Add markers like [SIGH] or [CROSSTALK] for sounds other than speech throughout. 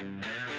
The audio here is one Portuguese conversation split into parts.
Thank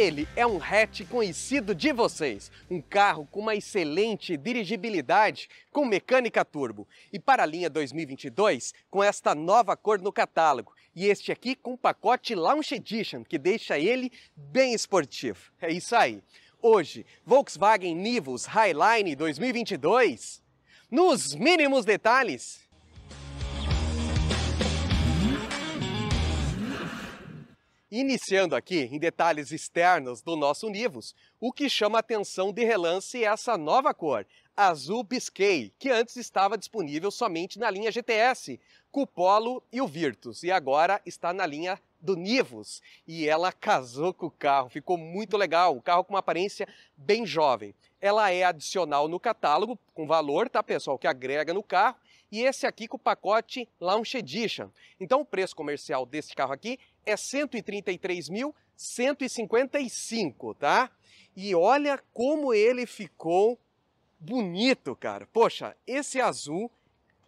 Ele é um hatch conhecido de vocês, um carro com uma excelente dirigibilidade com mecânica turbo. E para a linha 2022, com esta nova cor no catálogo. E este aqui com o pacote Launch Edition, que deixa ele bem esportivo. É isso aí. Hoje, Volkswagen Nivus Highline 2022, nos mínimos detalhes. Iniciando aqui, em detalhes externos do nosso Nivus, o que chama a atenção de relance é essa nova cor, azul Biscay, que antes estava disponível somente na linha GTS, com o Polo e o Virtus, e agora está na linha do Nivus e ela casou com o carro, ficou muito legal, o carro com uma aparência bem jovem. Ela é adicional no catálogo, com valor, tá pessoal, que agrega no carro, e esse aqui com o pacote Launch Edition. Então o preço comercial desse carro aqui é 133.155, tá? E olha como ele ficou bonito, cara. Poxa, esse azul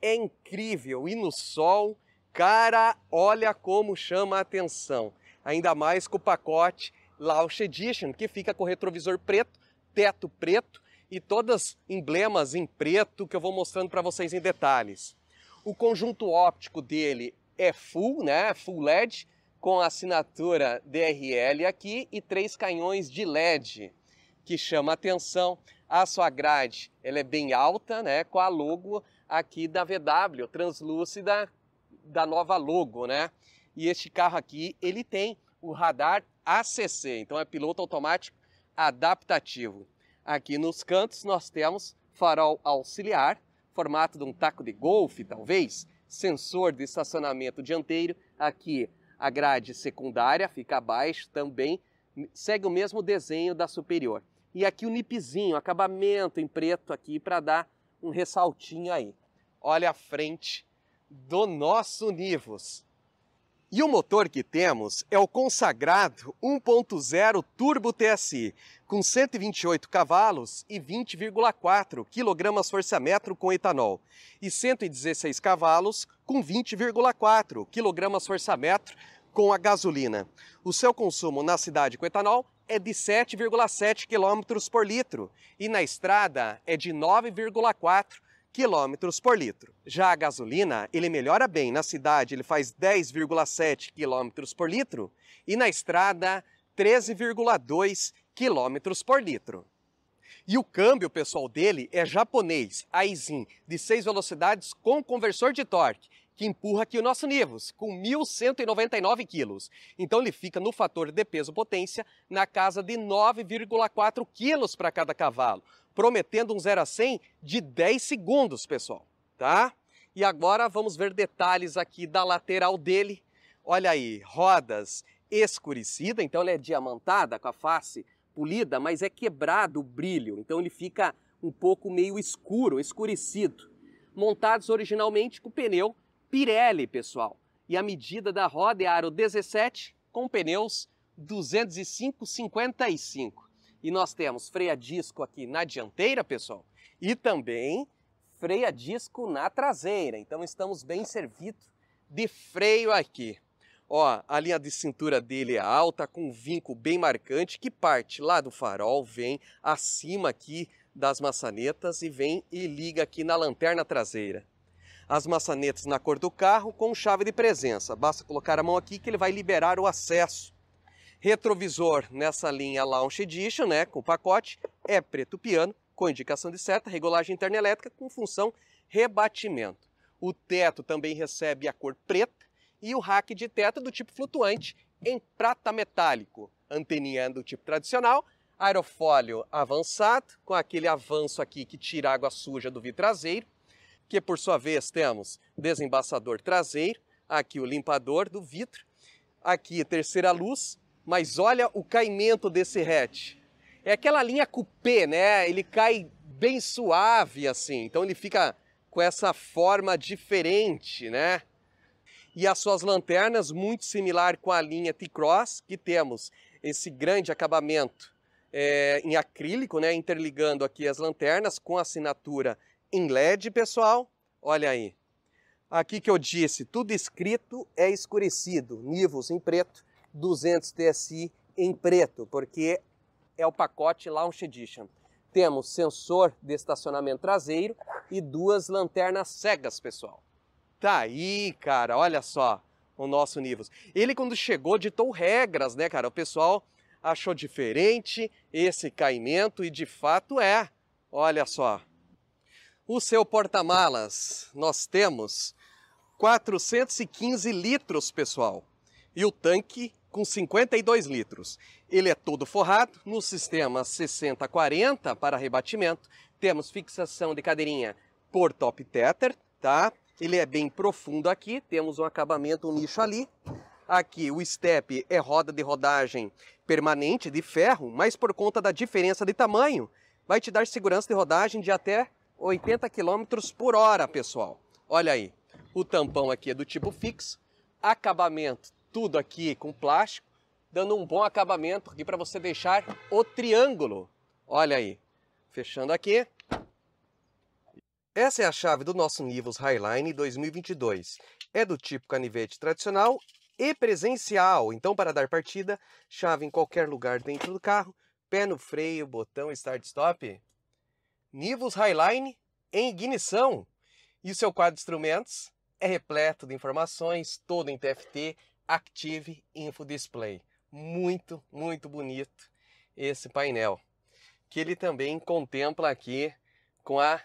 é incrível e no sol, cara, olha como chama a atenção. Ainda mais com o pacote Launch Edition, que fica com retrovisor preto, teto preto e todas emblemas em preto que eu vou mostrando para vocês em detalhes. O conjunto óptico dele é full, né? Full LED, com a assinatura DRL aqui e três canhões de LED que chama atenção. A sua grade ela é bem alta, né, com a logo aqui da VW, translúcida da nova logo, né? E este carro aqui, ele tem o radar ACC, então é piloto automático adaptativo. Aqui nos cantos nós temos farol auxiliar, formato de um taco de golfe, talvez, sensor de estacionamento dianteiro, aqui a grade secundária fica abaixo também, segue o mesmo desenho da superior. E aqui o nipzinho, acabamento em preto aqui para dar um ressaltinho aí. Olha a frente do nosso Nivus. E o motor que temos é o consagrado 1.0 Turbo TSI, com 128 cavalos e 20,4 kgfm com etanol, e 116 cavalos com 20,4 kgfm com a gasolina. O seu consumo na cidade com etanol é de 7,7 km por litro e na estrada é de 9,4 km quilômetros por litro. Já a gasolina, ele melhora bem. Na cidade, ele faz 10,7 quilômetros por litro e na estrada, 13,2 quilômetros por litro. E o câmbio, pessoal, dele é japonês, Aizen, de 6 velocidades com conversor de torque, que empurra aqui o nosso Nivus, com 1.199 quilos. Então ele fica no fator de peso-potência na casa de 9,4 quilos para cada cavalo, prometendo um 0 a 100 de 10 segundos, pessoal, tá? E agora vamos ver detalhes aqui da lateral dele. Olha aí, rodas escurecida, então ela é diamantada com a face polida, mas é quebrado o brilho, então ele fica um pouco meio escuro, escurecido. Montados originalmente com pneu Pirelli, pessoal. E a medida da roda é aro 17 com pneus 205/55. E nós temos freio a disco aqui na dianteira, pessoal, e também freio a disco na traseira. Então estamos bem servidos de freio aqui. Ó, a linha de cintura dele é alta, com um vinco bem marcante, que parte lá do farol, vem acima aqui das maçanetas e vem e liga aqui na lanterna traseira. As maçanetas na cor do carro com chave de presença. Basta colocar a mão aqui que ele vai liberar o acesso Retrovisor nessa linha Launch Edition, né, com pacote, é preto piano, com indicação de seta, regulagem interna elétrica com função rebatimento. O teto também recebe a cor preta e o rack de teto do tipo flutuante em prata metálico. Anteninha do tipo tradicional, aerofólio avançado, com aquele avanço aqui que tira a água suja do vidro traseiro, que por sua vez temos desembaçador traseiro, aqui o limpador do vidro, aqui terceira luz, mas olha o caimento desse hatch. É aquela linha coupé, né? Ele cai bem suave assim, então ele fica com essa forma diferente, né? E as suas lanternas, muito similar com a linha T-Cross, que temos esse grande acabamento é, em acrílico, né? Interligando aqui as lanternas com assinatura em LED, pessoal. Olha aí. Aqui que eu disse, tudo escrito é escurecido, nivos em preto, 200 TSI em preto, porque é o pacote Launch Edition. Temos sensor de estacionamento traseiro e duas lanternas cegas, pessoal. Tá aí, cara, olha só o nosso Nivus. Ele quando chegou ditou regras, né, cara? O pessoal achou diferente esse caimento e de fato é. Olha só. O seu porta-malas, nós temos 415 litros, pessoal. E o tanque com 52 litros. Ele é todo forrado no sistema 60-40 para rebatimento. Temos fixação de cadeirinha por top tether, tá? Ele é bem profundo aqui, temos um acabamento, um nicho ali. Aqui o step é roda de rodagem permanente de ferro, mas por conta da diferença de tamanho, vai te dar segurança de rodagem de até 80 km por hora, pessoal. Olha aí, o tampão aqui é do tipo fixo. acabamento tudo aqui com plástico, dando um bom acabamento aqui para você deixar o triângulo. Olha aí, fechando aqui. Essa é a chave do nosso Nivus Highline 2022. É do tipo canivete tradicional e presencial, então para dar partida, chave em qualquer lugar dentro do carro, pé no freio, botão start-stop. Nivus Highline em ignição. E o seu quadro de instrumentos é repleto de informações, todo em TFT, Active Info Display. Muito, muito bonito esse painel, que ele também contempla aqui com a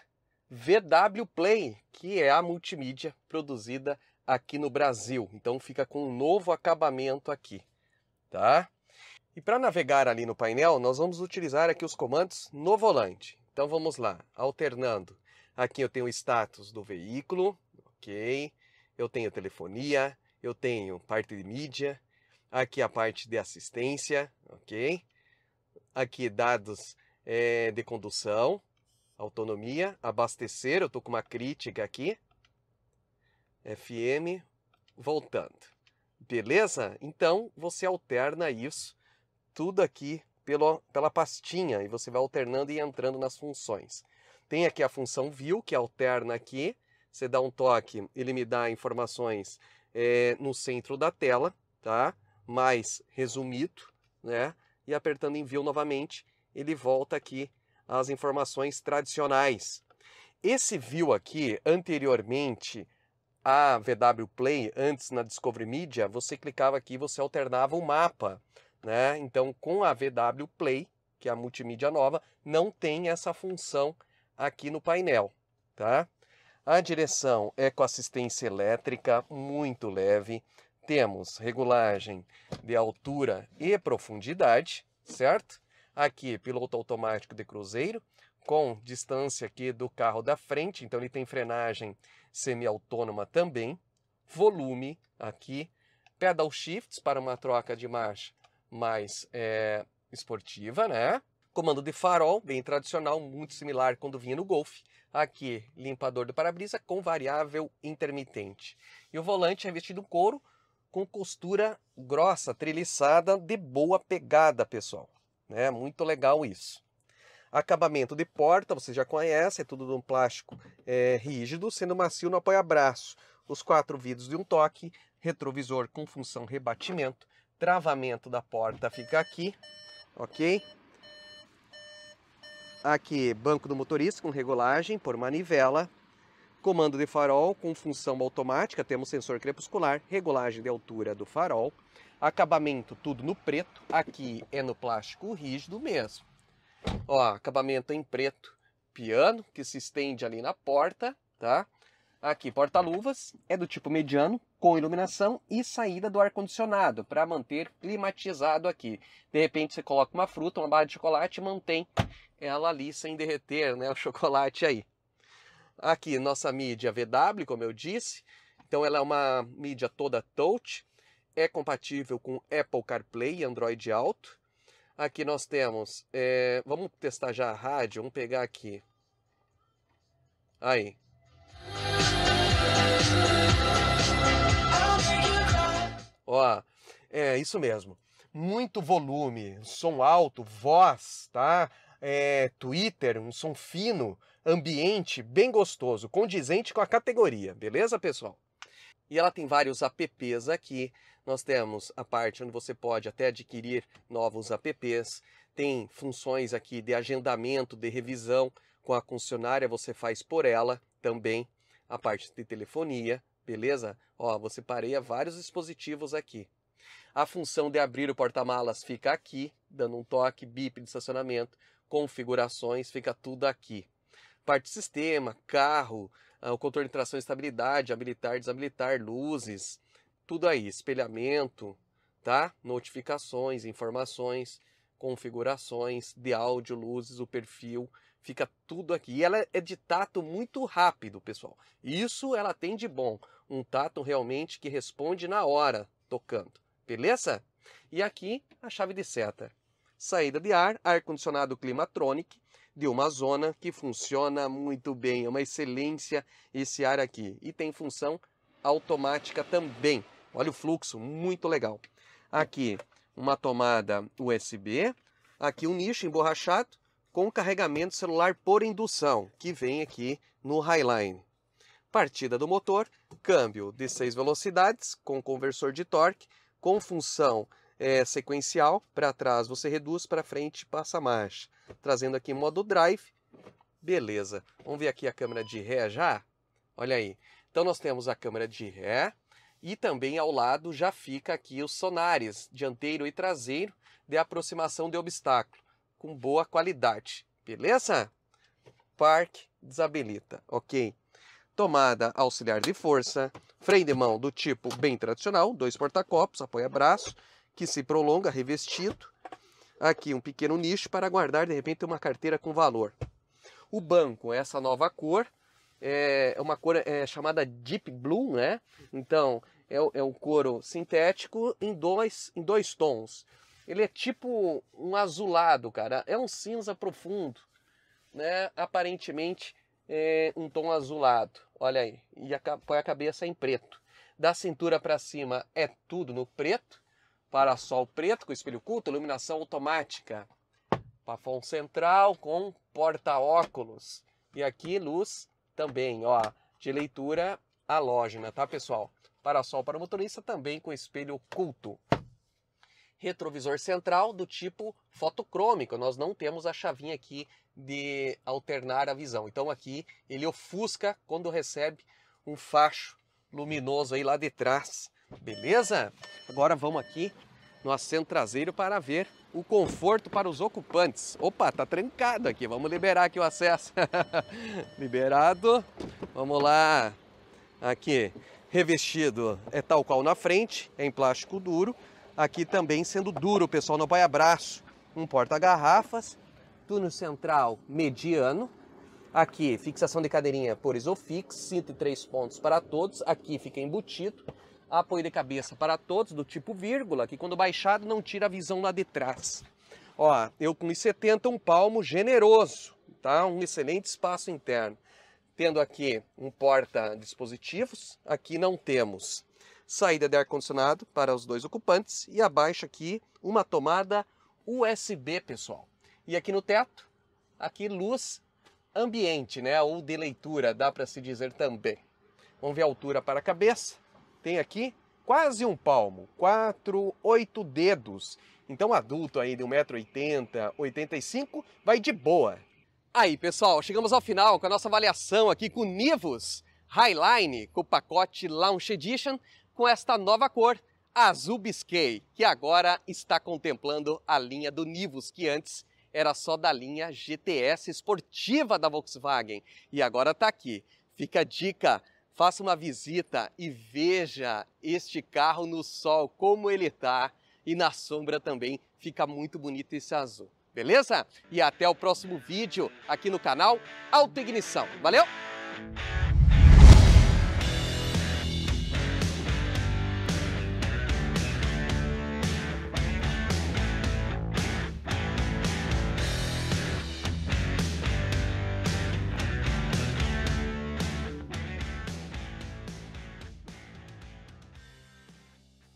VW Play, que é a multimídia produzida aqui no Brasil. Então fica com um novo acabamento aqui, tá? E para navegar ali no painel, nós vamos utilizar aqui os comandos no volante. Então vamos lá, alternando. Aqui eu tenho o status do veículo, ok? Eu tenho telefonia, eu tenho parte de mídia, aqui a parte de assistência, ok? Aqui dados é, de condução, autonomia, abastecer, eu estou com uma crítica aqui, FM, voltando. Beleza? Então, você alterna isso, tudo aqui pelo, pela pastinha, e você vai alternando e entrando nas funções. Tem aqui a função view, que alterna aqui, você dá um toque, ele me dá informações é, no centro da tela, tá? Mais resumido, né? E apertando envio novamente, ele volta aqui às informações tradicionais. Esse view aqui, anteriormente a VW Play, antes na Discovery Media, você clicava aqui e você alternava o mapa, né? Então, com a VW Play, que é a multimídia nova, não tem essa função aqui no painel, tá? A direção é com assistência elétrica muito leve. Temos regulagem de altura e profundidade, certo? Aqui, piloto automático de cruzeiro, com distância aqui do carro da frente, então ele tem frenagem semi-autônoma também. Volume aqui, pedal shifts para uma troca de marcha mais é, esportiva, né? Comando de farol, bem tradicional, muito similar quando vinha no Golf. Aqui, limpador do para-brisa com variável intermitente. E o volante é vestido em couro com costura grossa, treliçada, de boa pegada, pessoal. É muito legal isso. Acabamento de porta, você já conhece, é tudo de um plástico é, rígido, sendo macio no apoia-braço. Os quatro vidros de um toque, retrovisor com função rebatimento, travamento da porta fica aqui, ok? Aqui, banco do motorista com regulagem por manivela, comando de farol com função automática, temos sensor crepuscular, regulagem de altura do farol, acabamento tudo no preto, aqui é no plástico rígido mesmo. Ó, acabamento em preto, piano que se estende ali na porta, tá? Aqui, porta-luvas é do tipo mediano, com iluminação e saída do ar-condicionado, para manter climatizado aqui. De repente você coloca uma fruta, uma barra de chocolate e mantém ela ali sem derreter né, o [LAUGHS] chocolate aí. Aqui, nossa mídia VW, como eu disse. Então ela é uma mídia toda touch, é compatível com Apple CarPlay e Android Auto. Aqui nós temos, é, vamos testar já a rádio, vamos pegar aqui. Aí. Ó, é isso mesmo. Muito volume, som alto, voz, tá? É, Twitter, um som fino, ambiente bem gostoso, condizente com a categoria, beleza, pessoal? E ela tem vários apps aqui. Nós temos a parte onde você pode até adquirir novos apps. Tem funções aqui de agendamento, de revisão com a concessionária, você faz por ela também. A parte de telefonia, beleza? Ó, você pareia vários dispositivos aqui. A função de abrir o porta-malas fica aqui, dando um toque, bip de estacionamento, configurações, fica tudo aqui. Parte de sistema, carro, ah, o controle de tração e estabilidade, habilitar, desabilitar, luzes, tudo aí, espelhamento, tá? Notificações, informações, configurações de áudio, luzes, o perfil, fica tudo aqui. E ela é de tato muito rápido, pessoal. Isso ela tem de bom um tato realmente que responde na hora tocando, beleza? E aqui a chave de seta. Saída de ar, ar-condicionado Climatronic, de uma zona que funciona muito bem, é uma excelência esse ar aqui. E tem função automática também. Olha o fluxo, muito legal. Aqui uma tomada USB, aqui um nicho emborrachado com carregamento celular por indução, que vem aqui no Highline partida do motor, câmbio de seis velocidades com conversor de torque, com função é, sequencial, para trás você reduz, para frente passa marcha. Trazendo aqui modo drive, beleza. Vamos ver aqui a câmera de ré já? Olha aí. Então nós temos a câmera de ré e também ao lado já fica aqui os sonares, dianteiro e traseiro, de aproximação de obstáculo, com boa qualidade. Beleza? Park desabilita, ok tomada auxiliar de força, freio de mão do tipo bem tradicional, dois porta-copos, apoia-braço, que se prolonga revestido. Aqui um pequeno nicho para guardar de repente uma carteira com valor. O banco, essa nova cor, é uma cor é, chamada Deep Blue, né? Então, é, é um couro sintético em dois, em dois tons. Ele é tipo um azulado, cara. É um cinza profundo, né? Aparentemente é, um tom azulado. Olha aí, e a, põe a cabeça em preto. Da cintura para cima é tudo no preto, para-sol preto com espelho culto, iluminação automática, pafão central com porta-óculos e aqui luz também, ó, de leitura halógena, tá pessoal? Para-sol para motorista também com espelho oculto retrovisor central do tipo fotocrômico. Nós não temos a chavinha aqui de alternar a visão. Então aqui ele ofusca quando recebe um facho luminoso aí lá de trás. Beleza? Agora vamos aqui no assento traseiro para ver o conforto para os ocupantes. Opa, tá trancado aqui. Vamos liberar aqui o acesso. [LAUGHS] Liberado. Vamos lá. Aqui, revestido é tal qual na frente, é em plástico duro aqui também sendo duro, o pessoal não vai abraço. Um porta-garrafas, túnel central mediano, aqui fixação de cadeirinha por Isofix, cinto e três pontos para todos, aqui fica embutido, apoio de cabeça para todos, do tipo vírgula, que quando baixado não tira a visão lá de trás. Ó, eu com 70 um palmo generoso, tá? Um excelente espaço interno. Tendo aqui um porta dispositivos, aqui não temos saída de ar-condicionado para os dois ocupantes e abaixo aqui uma tomada USB, pessoal. E aqui no teto, aqui luz ambiente, né? Ou de leitura, dá para se dizer também. Vamos ver a altura para a cabeça. Tem aqui quase um palmo, quatro, oito dedos. Então adulto aí de 1,80m, 85 vai de boa. Aí pessoal, chegamos ao final com a nossa avaliação aqui com o Nivus Highline, com o pacote Launch Edition, com esta nova cor, azul bisquei, que agora está contemplando a linha do Nivus, que antes era só da linha GTS esportiva da Volkswagen e agora está aqui. Fica a dica, faça uma visita e veja este carro no sol como ele está e na sombra também fica muito bonito esse azul. Beleza? E até o próximo vídeo aqui no canal Auto Ignição. Valeu!